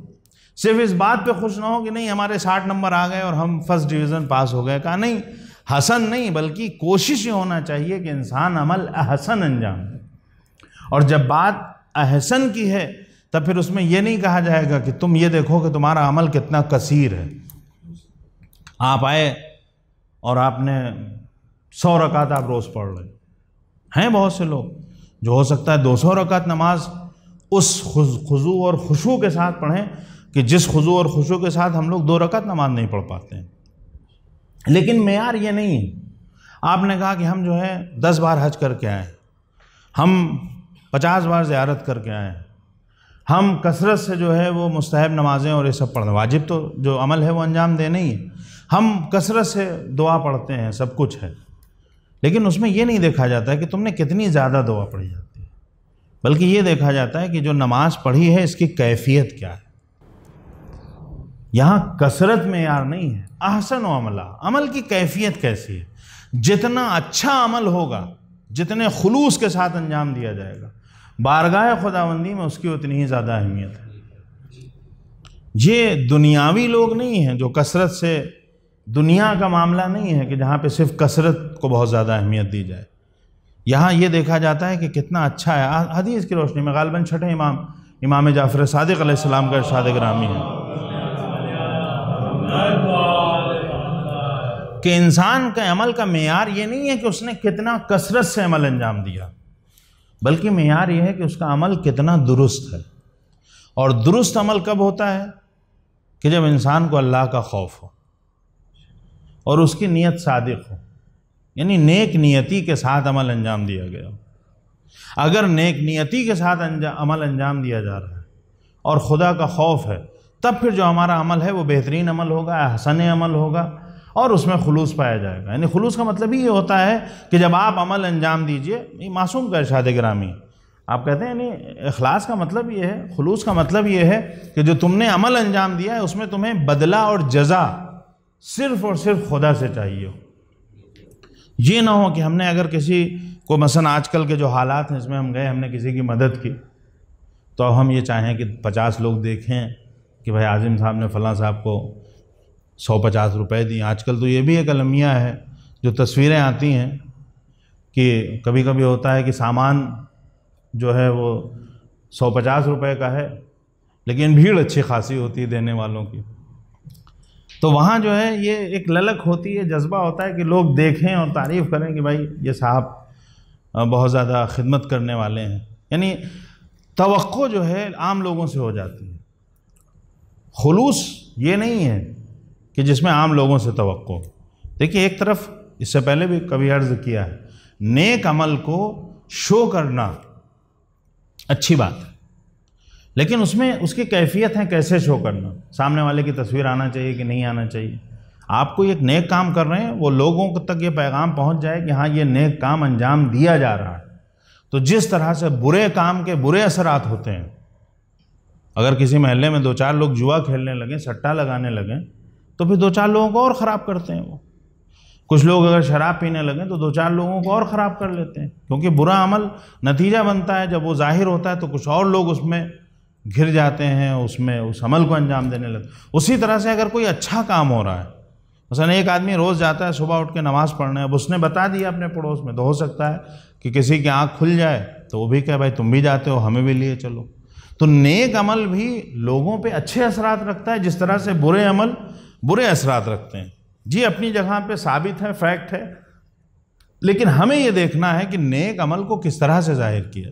सिर्फ इस बात पे खुश ना हो कि नहीं हमारे साठ नंबर आ गए और हम फर्स्ट डिवीज़न पास हो गए कहा नहीं हसन नहीं बल्कि कोशिश ये होना चाहिए कि इंसान अमल अहसन अंजाम और जब बात अहसन की है तब फिर उसमें यह नहीं कहा जाएगा कि तुम ये देखो कि तुम्हारा अमल कितना कसीर है आप आए और आपने सौ रकात आप रोज़ पढ़ रहे हैं बहुत से लोग जो हो सकता है दो सौ रकात नमाज उस खुजू और खुशू के साथ पढ़ें कि जिस खुजू और खुशू के साथ हम लोग दो रकात नमाज नहीं पढ़ पाते हैं लेकिन मैार ये नहीं है आपने कहा कि हम जो है दस बार हज करके आए हम पचास बार ज़्यारत करके आए हम कसरत से जो है वो मुस्तहब नमाज़ें और ये सब पढ़ना वाजिब तो जो अमल है वो अंजाम देना ही है हम कसरत से दुआ पढ़ते हैं सब कुछ है लेकिन उसमें ये नहीं देखा जाता है कि तुमने कितनी ज़्यादा दुआ पढ़ी जाती है बल्कि ये देखा जाता है कि जो नमाज़ पढ़ी है इसकी कैफियत क्या है यहाँ कसरत में यार नहीं है आहसन अमला अमल की कैफियत कैसी है जितना अच्छा अमल होगा जितने खलूस के साथ अंजाम दिया जाएगा बारगाह खुदाबंदी में उसकी उतनी ही ज़्यादा अहमियत है ये दुनियावी लोग नहीं हैं जो कसरत से दुनिया का मामला नहीं है कि जहाँ पे सिर्फ कसरत को बहुत ज़्यादा अहमियत दी जाए यहाँ ये देखा जाता है कि कितना अच्छा है हदीस की रोशनी में गालबन छठे इमाम इमाम जाफर सदक का शाद ग्रामी है कि इंसान के अमल का मैार ये नहीं है कि उसने कितना कसरत से अमल अंजाम दिया बल्कि मैार ये है कि उसका अमल कितना दुरुस्त है और दुरुस्त अमल कब होता है कि जब इंसान को अल्लाह का खौफ हो और उसकी नीयत सादिक हो यानी नेक नियति के साथ अमल अंजाम दिया गया हो अगर नेक नियति के साथ अंजा, अमल अंजाम दिया जा रहा है और खुदा का खौफ है तब फिर जो हमारा अमल है वो बेहतरीन अमल होगा हसन अमल होगा और उसमें खलूस पाया जाएगा यानी खलूस का मतलब ही ये होता है कि जब आप अमल अंजाम दीजिए ये मासूम का इर्शाद ग्रामी आप कहते हैं यानी अखलास का मतलब ये है खलूस का मतलब ये है कि जो तुमने अमल अंजाम दिया है उसमें तुम्हें बदला और जजा सिर्फ़ और सिर्फ खुदा से चाहिए हो ये ना हो कि हमने अगर किसी को मसन आजकल के जो हालात हैं इसमें हम गए हमने किसी की मदद की तो हम ये चाहें कि पचास लोग देखें कि भाई आज़िम साहब ने फलां साहब को सौ पचास रुपए दिए आजकल तो ये भी एक अलमिया है जो तस्वीरें आती हैं कि कभी कभी होता है कि सामान जो है वो सौ पचास रुपये का है लेकिन भीड़ अच्छी खासी होती है देने वालों की तो वहाँ जो है ये एक ललक होती है जज्बा होता है कि लोग देखें और तारीफ़ करें कि भाई ये साहब बहुत ज़्यादा खिदमत करने वाले हैं यानी तो जो है आम लोगों से हो जाती है खलूस ये नहीं है कि जिसमें आम लोगों से तो देखिए एक तरफ इससे पहले भी कभी अर्ज किया है नेक अमल को शो करना अच्छी बात है लेकिन उसमें उसकी कैफियत है कैसे शो करना सामने वाले की तस्वीर आना चाहिए कि नहीं आना चाहिए आपको एक नेक काम कर रहे हैं वो लोगों तक ये पैगाम पहुंच जाए कि हाँ ये नेक काम अंजाम दिया जा रहा है तो जिस तरह से बुरे काम के बुरे असरात होते हैं अगर किसी महल्ले में दो चार लोग जुआ खेलने लगें सट्टा लगाने लगें तो फिर दो चार लोगों को और ख़राब करते हैं वो कुछ लोग अगर शराब पीने लगें तो दो चार लोगों को और ख़राब कर लेते हैं क्योंकि बुरा अमल नतीजा बनता है जब वो जाहिर होता है तो कुछ और लोग उसमें घिर जाते हैं उसमें उस अमल को अंजाम देने लगते उसी तरह से अगर कोई अच्छा काम हो रहा है मसलन एक आदमी रोज़ जाता है सुबह उठ के नमाज़ पढ़ने अब उसने बता दिया अपने पड़ोस में तो हो सकता है कि किसी की आँख खुल जाए तो वो भी कहे भाई तुम भी जाते हो हमें भी लिए चलो तो नेक अमल भी लोगों पे अच्छे असरात रखता है जिस तरह से बुरे अमल बुरे असरात रखते हैं जी अपनी जगह पे साबित है फैक्ट है लेकिन हमें ये देखना है कि नेक अमल को किस तरह से जाहिर किया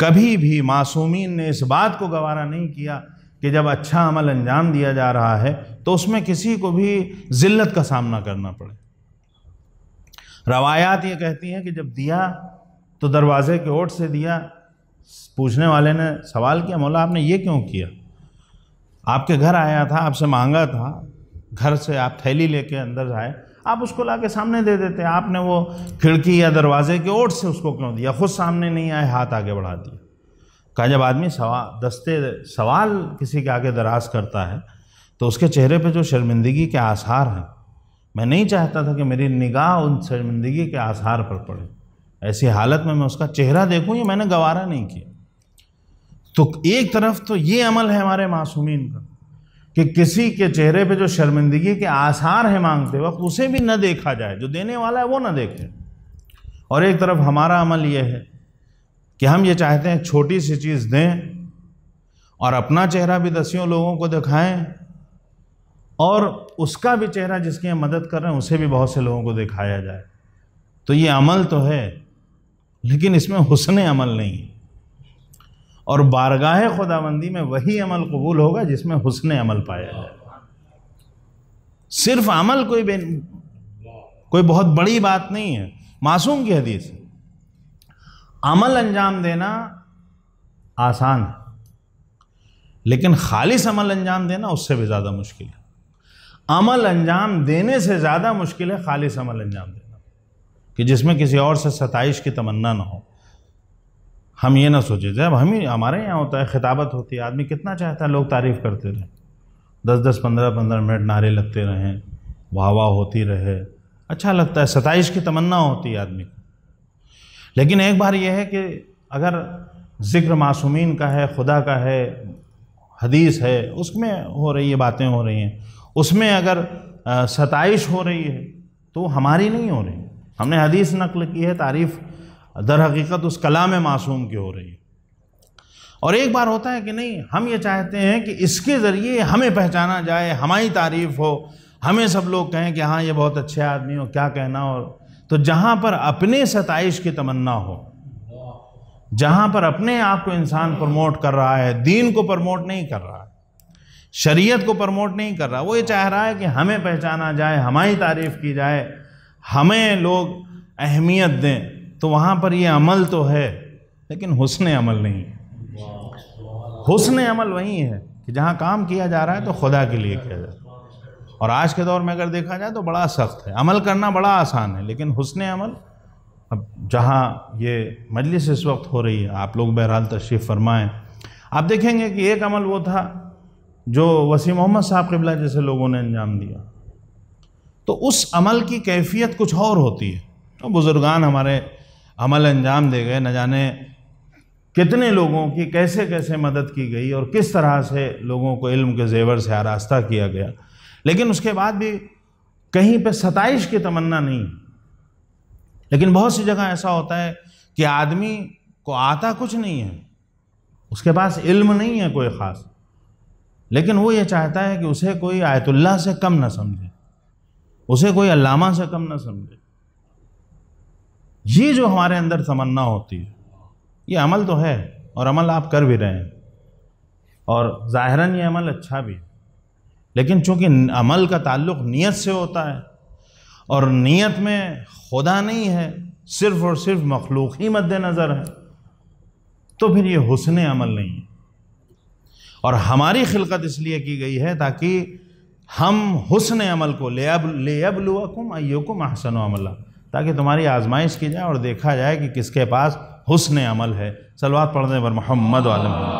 कभी भी मासूमी ने इस बात को गवारा नहीं किया कि जब अच्छा अमल अंजाम दिया जा रहा है तो उसमें किसी को भी ज़िल्लत का सामना करना पड़े रवायात ये कहती हैं कि जब दिया तो दरवाज़े के ओट से दिया पूछने वाले ने सवाल किया मौला आपने ये क्यों किया आपके घर आया था आपसे मांगा था घर से आप थैली लेके अंदर आए आप उसको ला के सामने दे देते आपने वो खिड़की या दरवाजे के ओट से उसको क्यों दिया खुद सामने नहीं आए हाथ आगे बढ़ा दिया कहा जब आदमी सवा दस्ते सवाल किसी के आगे दराज करता है तो उसके चेहरे पे जो शर्मिंदगी के आसार हैं मैं नहीं चाहता था कि मेरी निगाह उन शर्मिंदगी के आसार पर पड़े ऐसी हालत में मैं उसका चेहरा देखूँ ये मैंने गवारा नहीं किया तो एक तरफ तो ये अमल है हमारे मासूमिन का कि किसी के चेहरे पे जो शर्मिंदगी के आसार हैं मांगते वक्त उसे भी न देखा जाए जो देने वाला है वो न देखे और एक तरफ हमारा अमल ये है कि हम ये चाहते हैं छोटी सी चीज़ दें और अपना चेहरा भी दसियों लोगों को दिखाएं और उसका भी चेहरा जिसकी हम मदद कर रहे हैं उसे भी बहुत से लोगों को दिखाया जाए तो ये अमल तो है लेकिन इसमें हुसन अमल नहीं है और बारगाह खुदाबंदी में वही अमल कबूल होगा जिसमें हुसन अमल पाया जाए सिर्फ अमल कोई बे कोई बहुत बड़ी बात नहीं है मासूम की हदीस अमल अंजाम देना आसान है लेकिन खालिश अमल अंजाम देना उससे भी ज़्यादा मुश्किल है अमल अंजाम देने से ज़्यादा मुश्किल है खालिश अमल अंजाम देना कि जिसमें किसी और से सताइश की तमन्ना ना हो हम ये ना सोचे अब हम ही हमारे यहाँ होता है खिताबत होती है आदमी कितना चाहता है लोग तारीफ़ करते रहे दस दस पंद्रह पंद्रह मिनट नारे लगते रहें वाह वाह होती रहे अच्छा लगता है सताइश की तमन्ना होती है आदमी को लेकिन एक बार यह है कि अगर ज़िक्र मासूमीन का है खुदा का है हदीस है उसमें हो रही है बातें हो रही हैं उसमें अगर सताइश हो रही है तो हमारी नहीं हो रही हमने हदीस नकल की है तारीफ़ दर हकीकत उस कलाम मासूम की हो रही है और एक बार होता है कि नहीं हम ये चाहते हैं कि इसके ज़रिए हमें पहचाना जाए हमारी तारीफ़ हो हमें सब लोग कहें कि हाँ ये बहुत अच्छे आदमी हो क्या कहना और तो जहाँ पर अपने सतश की तमन्ना हो जहाँ पर अपने आप को इंसान प्रमोट कर रहा है दीन को प्रमोट नहीं कर रहा है शरीयत को प्रमोट नहीं कर रहा वो ये चाह रहा है कि हमें पहचाना जाए हमारी तारीफ़ की जाए हमें लोग अहमियत दें तो वहाँ पर ये अमल तो है लेकिन हुसन अमल नहीं है हुसन अमल वही है कि जहाँ काम किया जा रहा है तो खुदा के लिए किया जा है और आज के दौर में अगर देखा जाए तो बड़ा सख्त है अमल करना बड़ा आसान है लेकिन हुसन अमल अब जहाँ ये मजलिस इस वक्त हो रही है आप लोग बहरहाल तशरीफ़ फरमाएँ आप देखेंगे कि एक अमल वो था जो वसी मोहम्मद साहब कबला जैसे लोगों ने अंजाम दिया तो उस अमल की कैफियत कुछ और होती है तो बुज़ुर्गान हमारे अमल अंजाम दे गए न जाने कितने लोगों की कैसे कैसे मदद की गई और किस तरह से लोगों को इल्म के जेवर से आरास्ता किया गया लेकिन उसके बाद भी कहीं पे सताइश की तमन्ना नहीं लेकिन बहुत सी जगह ऐसा होता है कि आदमी को आता कुछ नहीं है उसके पास इल्म नहीं है कोई ख़ास लेकिन वो ये चाहता है कि उसे कोई आयतुल्ला से कम ना समझे उसे कोई अल्लामा से कम ना समझे ये जो हमारे अंदर तमन्ना होती है ये अमल तो है और अमल आप कर भी रहे हैं और ज़ाहरा ये अमल अच्छा भी है लेकिन चूंकि अमल का ताल्लुक नीयत से होता है और नीयत में खुदा नहीं है सिर्फ़ और सिर्फ मखलूक ही नज़र है तो फिर ये हुसन अमल नहीं है और हमारी खिलकत इसलिए की गई है ताकि हम हुसन अमल को ले अब ले अब लुआ कुम कुम अहसन अमला ताकि तुम्हारी आजमाइश की जाए और देखा जाए कि किसके पास हुसन अमल है सलवा पढ़ने पर मोहम्मद आलम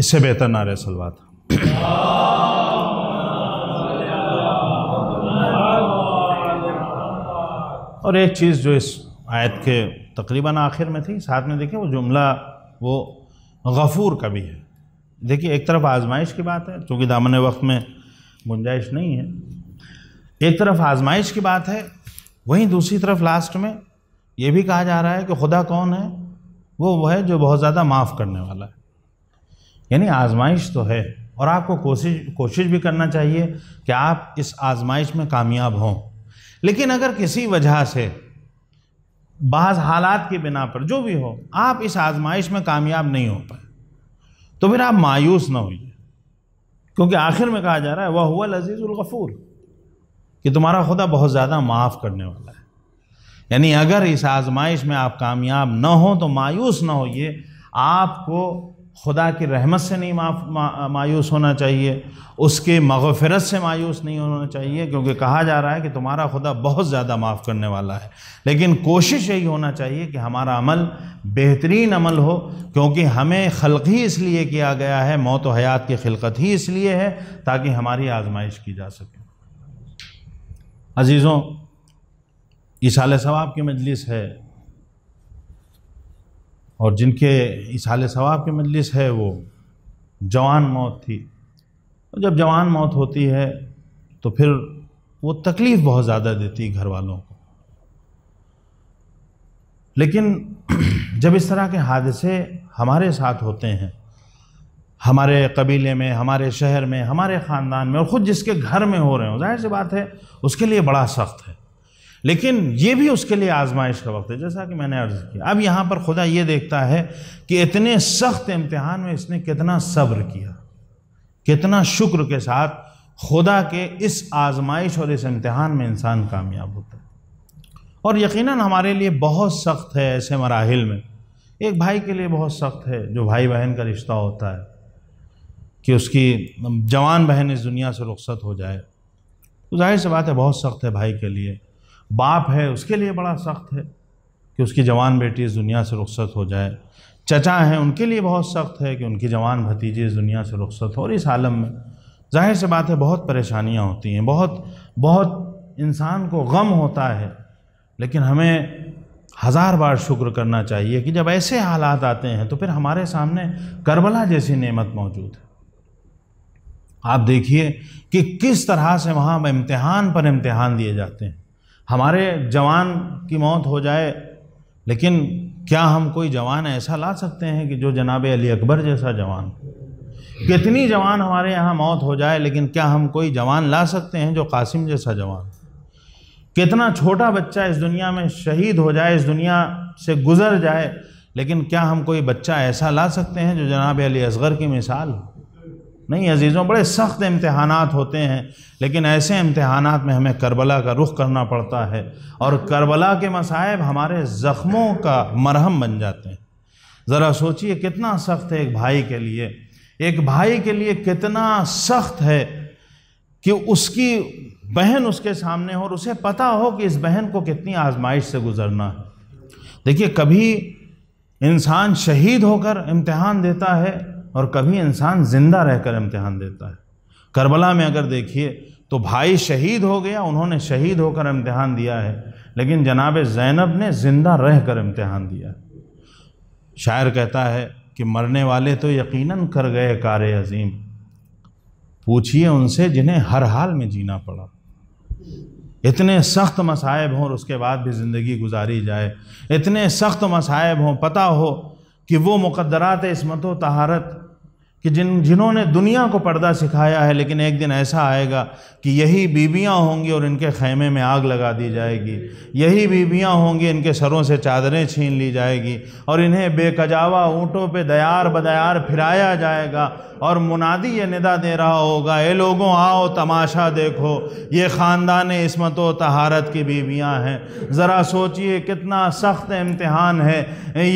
इससे बेहतर ना रहे सलवा और एक चीज़ जो इस आयत के तकरीबन आखिर में थी साथ में देखिए वो जुमला वो गफूर का भी है देखिए एक तरफ आजमाइश की बात है चूँकि दामन वक्त में गुंजाइश नहीं है एक तरफ आजमाइश की बात है वहीं दूसरी तरफ लास्ट में ये भी कहा जा रहा है कि खुदा कौन है वो वह है जो बहुत ज़्यादा माफ़ करने वाला है यानी आजमाइश तो है और आपको कोशिश कोशिश भी करना चाहिए कि आप इस आजमाइश में कामयाब हों लेकिन अगर किसी वजह से बाज़ हालात की बिना पर जो भी हो आप इस आजमाइश में कामयाब नहीं हो पाए तो फिर आप मायूस ना होइए क्योंकि आखिर में कहा जा रहा है वह हुआ लजीज़ुलगफ़ूर कि तुम्हारा खुदा बहुत ज़्यादा माफ़ करने वाला है यानी अगर इस आजमाइश में आप कामयाब ना हो तो मायूस ना होइए आपको खुदा की रहमत से नहीं माफ मा, मायूस होना चाहिए उसके मगफ़रत से मायूस नहीं होना चाहिए क्योंकि कहा जा रहा है कि तुम्हारा खुदा बहुत ज़्यादा माफ़ करने वाला है लेकिन कोशिश यही होना चाहिए कि हमारा अमल बेहतरीन अमल हो क्योंकि हमें खलक ही इसलिए किया गया है मौत व हयात की खिलकत ही इसलिए है ताकि हमारी आजमाइश की जा सके अज़ीज़ों इसाल सवाब की मजलिस है और जिनके इसाल सवाब की मजलिस है वो जवान मौत थी और जब जवान मौत होती है तो फिर वो तकलीफ़ बहुत ज़्यादा देती घर वालों को लेकिन जब इस तरह के हादसे हमारे साथ होते हैं हमारे कबीले में हमारे शहर में हमारे ख़ानदान में और ख़ुद जिसके घर में हो रहे हो जाहिर सी बात है उसके लिए बड़ा सख्त है लेकिन ये भी उसके लिए आजमाइश का वक्त है जैसा कि मैंने अर्ज़ किया अब यहाँ पर खुदा ये देखता है कि इतने सख्त इम्तहान में इसने कितना सब्र किया कितना शुक्र के साथ खुदा के इस आजमाइश और इस इम्तहान में इंसान कामयाब होता है और यकीनन हमारे लिए बहुत सख्त है ऐसे मराहल में एक भाई के लिए बहुत सख्त है जो भाई बहन का रिश्ता होता है कि उसकी जवान बहन इस दुनिया से रुखसत हो जाए तो जाहिर सी बात है बहुत सख्त है भाई के लिए बाप है उसके लिए बड़ा सख्त है कि उसकी जवान बेटी इस दुनिया से रुखसत हो जाए चचा हैं उनके लिए बहुत सख्त है कि उनकी जवान भतीजी इस दुनिया से रुखसत हो और इस आलम में जाहिर सी बात है बहुत परेशानियाँ होती हैं बहुत बहुत इंसान को गम होता है लेकिन हमें हज़ार बार शुक्र करना चाहिए कि जब ऐसे हालात आते हैं तो फिर हमारे सामने करबला जैसी नेमत मौजूद है आप देखिए कि किस तरह से वहाँ इम्तहान पर इम्तहान दिए जाते हैं हमारे जवान की मौत हो जाए लेकिन क्या हम कोई जवान ऐसा ला सकते हैं कि जो जनाब अली अकबर जैसा जवान कितनी जवान हमारे यहाँ मौत हो जाए लेकिन क्या हम कोई जवान ला सकते हैं जो कासिम जैसा जवान कितना छोटा बच्चा इस दुनिया में शहीद हो जाए इस दुनिया से गुज़र जाए लेकिन क्या हम कोई बच्चा ऐसा ला सकते हैं जो जनाब अली असगर की मिसाल हो नहीं अजीज़ों बड़े सख्त इम्तहान होते हैं लेकिन ऐसे इम्तहान में हमें करबला का रुख करना पड़ता है और करबला के मसायब हमारे ज़ख्मों का मरहम बन जाते हैं ज़रा सोचिए कितना सख्त है एक भाई के लिए एक भाई के लिए कितना सख्त है कि उसकी बहन उसके सामने हो और उसे पता हो कि इस बहन को कितनी आजमाइश से गुज़रना है देखिए कभी इंसान शहीद होकर इम्तहान देता है और कभी इंसान ज़िंदा रहकर इम्तहान देता है करबला में अगर देखिए तो भाई शहीद हो गया उन्होंने शहीद होकर इम्तहान दिया है लेकिन जनाब ज़ैनब ने ज़िंदा रह कर इम्तहान दिया शायर कहता है कि मरने वाले तो यकीनन कर गए कार अजीम पूछिए उनसे जिन्हें हर हाल में जीना पड़ा इतने सख्त मसायब हों और उसके बाद भी ज़िंदगी गुजारी जाए इतने सख्त मसायब हों पता हो कि वो मुकदरात इसमत तहारत कि जिन जिन्होंने दुनिया को पर्दा सिखाया है लेकिन एक दिन ऐसा आएगा कि यही बीबियाँ होंगी और इनके खैमे में आग लगा दी जाएगी यही बीबियाँ होंगी इनके सरों से चादरें छीन ली जाएगी और इन्हें बेकजावा ऊँटों पे दयार बदयार फिराया जाएगा और मुनादी ये निदा दे रहा होगा ए लोगों आओ तमाशा देखो ये ख़ानदान इसमत व तहारत की बीबियाँ हैं ज़रा सोचिए कितना सख्त इम्तहान है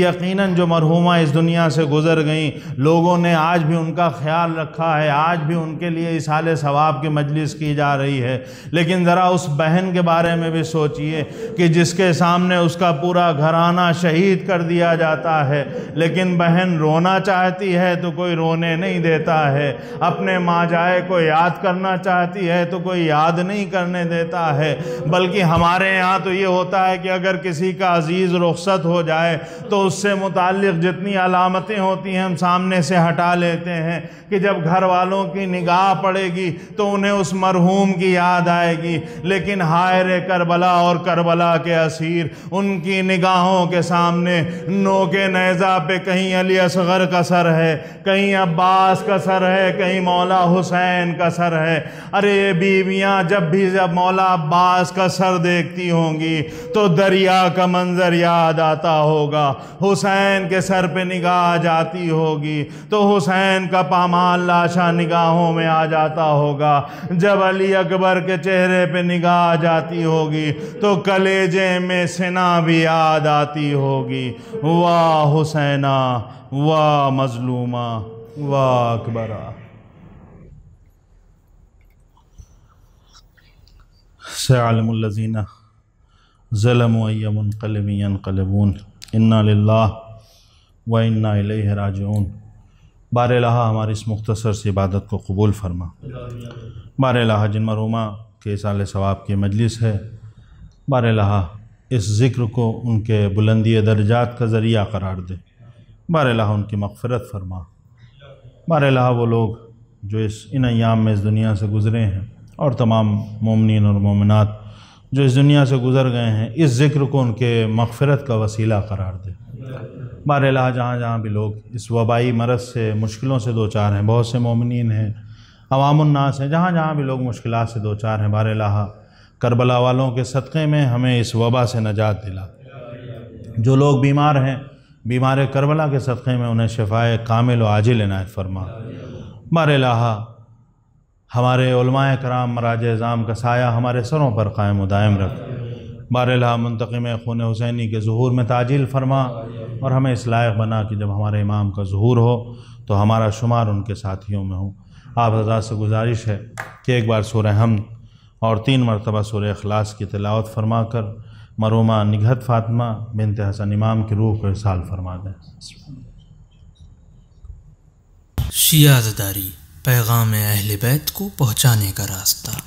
यकीनन जो मरहुमा इस दुनिया से गुज़र गई लोगों ने आज भी उनका ख्याल रखा है आज भी उनके लिए इसाल सवाब की मजलिस की जा रही है लेकिन ज़रा उस बहन के बारे में भी सोचिए कि जिसके सामने उसका पूरा घराना शहीद कर दिया जाता है लेकिन बहन रोना चाहती है तो कोई रोने नहीं देता है अपने माँ जाए को याद करना चाहती है तो कोई याद नहीं करने देता है बल्कि हमारे यहाँ तो ये होता है कि अगर किसी का अजीज़ रुख्सत हो जाए तो उससे मुतल जितनी अलामतें होती हैं हम सामने से हटा लेते लेते हैं कि जब घर वालों की निगाह पड़ेगी तो उन्हें उस मरहूम की याद आएगी लेकिन हायर करबला और करबला के असीर उनकी निगाहों के सामने नो के नज़ा पे कहीं अली असगर का सर है कहीं अब्बास का सर है कहीं मौला हुसैन का सर है अरे बीवियाँ जब भी जब मौला अब्बास का सर देखती होंगी तो दरिया का मंज़र याद आता होगा हुसैन के सर पे निगाह जाती होगी तो हुसैन हुसैन का पामाल लाशा निगाहों में आ जाता होगा जब अली अकबर के चेहरे पे निगाह आ जाती होगी तो कलेजे में सेना भी याद आती होगी वाह हुसैना वाह मजलूमा वाह अकबरा सलमजीना ज़लमयमकलबून इन्ना व इन्ना राजून बार लहा हमारी इस मुख्तसर से इबादत को कबूल फरमा बार लहा जिन मरूमा के साल सवाब की मजलिस है बार लहा इस ज़िक्र को उनके बुलंदी दर्जात का ज़रिया करार दे बार लहा उनकी मगफरत फरमा बार लहा वो लोग जो इस इन अयाम में इस दुनिया से गुज़रे हैं और तमाम ममिन और ममिनत जो इस दुनिया से गुज़र गए हैं इस ज़िक्र को उनके मगफरत का वसीला करार दे बहरला जहाँ जहाँ भी लोग इस वबाई मरस से मुश्किलों से दो चार हैं बहुत से ममिन हैं अवामनास हैं जहाँ जहाँ भी लोग मुश्किल से दो चार हैं बहरला करबला वालों के सदक़े में हमें इस वबा से नजात दिला जो लोग बीमार हैं बीमार करबला के सदक़े में उन्हें शफाए कामिल व आजिल इनायत फरमा बहरला हमारे कराम मराज एजाम का साया हमारे सरों पर कायम दायम रख बारला मुंतकम ख़ून हुसैनी के जहूर में ताजील फरमा और हमें इस लायक बना कि जब हमारे इमाम का जहूर हो तो हमारा शुमार उनके साथियों में हो आप हजार से गुजारिश है कि एक बार सूर्य हम और तीन मरतबा सूर्य अखलास की तलावत फरमा कर मरुमा निगहत फातमा बिनत हसन इमाम के रूह को इसाल फरमा दें शियाजदारी पैगाम अहल बैत को पहुँचाने का रास्ता